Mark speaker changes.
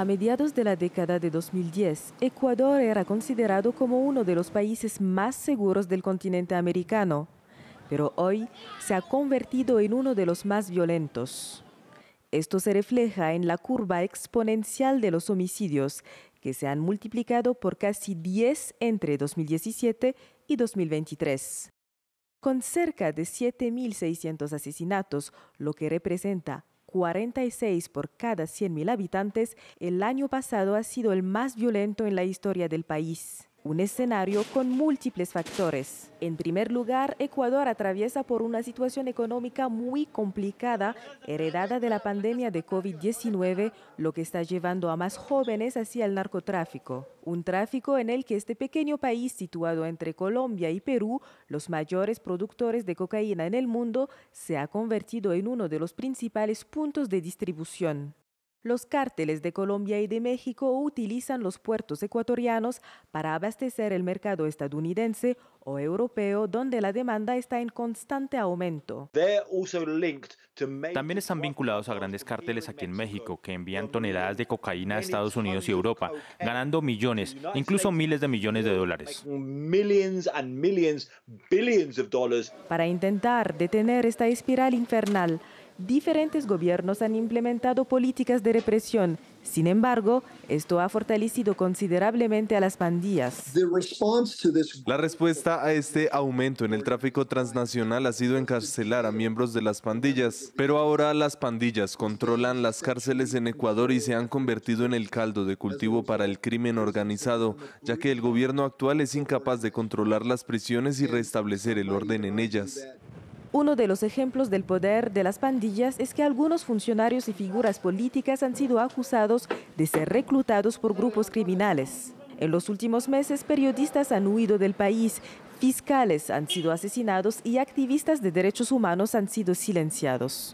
Speaker 1: A mediados de la década de 2010, Ecuador era considerado como uno de los países más seguros del continente americano, pero hoy se ha convertido en uno de los más violentos. Esto se refleja en la curva exponencial de los homicidios, que se han multiplicado por casi 10 entre 2017 y 2023, con cerca de 7.600 asesinatos, lo que representa 46 por cada 100.000 habitantes, el año pasado ha sido el más violento en la historia del país un escenario con múltiples factores. En primer lugar, Ecuador atraviesa por una situación económica muy complicada, heredada de la pandemia de COVID-19, lo que está llevando a más jóvenes hacia el narcotráfico. Un tráfico en el que este pequeño país, situado entre Colombia y Perú, los mayores productores de cocaína en el mundo, se ha convertido en uno de los principales puntos de distribución. Los cárteles de Colombia y de México utilizan los puertos ecuatorianos para abastecer el mercado estadounidense o europeo donde la demanda está en constante aumento.
Speaker 2: También están vinculados a grandes cárteles aquí en México que envían
Speaker 1: toneladas de cocaína a Estados Unidos y Europa, ganando millones, incluso miles de millones de dólares. Para intentar detener esta espiral infernal, diferentes gobiernos han implementado políticas de represión. Sin embargo, esto ha fortalecido considerablemente a las pandillas.
Speaker 2: La respuesta a este aumento en el tráfico transnacional ha sido encarcelar a miembros de las pandillas, pero ahora las pandillas controlan las cárceles en Ecuador y se han convertido en el caldo de cultivo para el crimen organizado, ya que el gobierno actual es incapaz de controlar las prisiones y restablecer el orden en ellas.
Speaker 1: Uno de los ejemplos del poder de las pandillas es que algunos funcionarios y figuras políticas han sido acusados de ser reclutados por grupos criminales. En los últimos meses, periodistas han huido del país, fiscales han sido asesinados y activistas de derechos humanos han sido silenciados.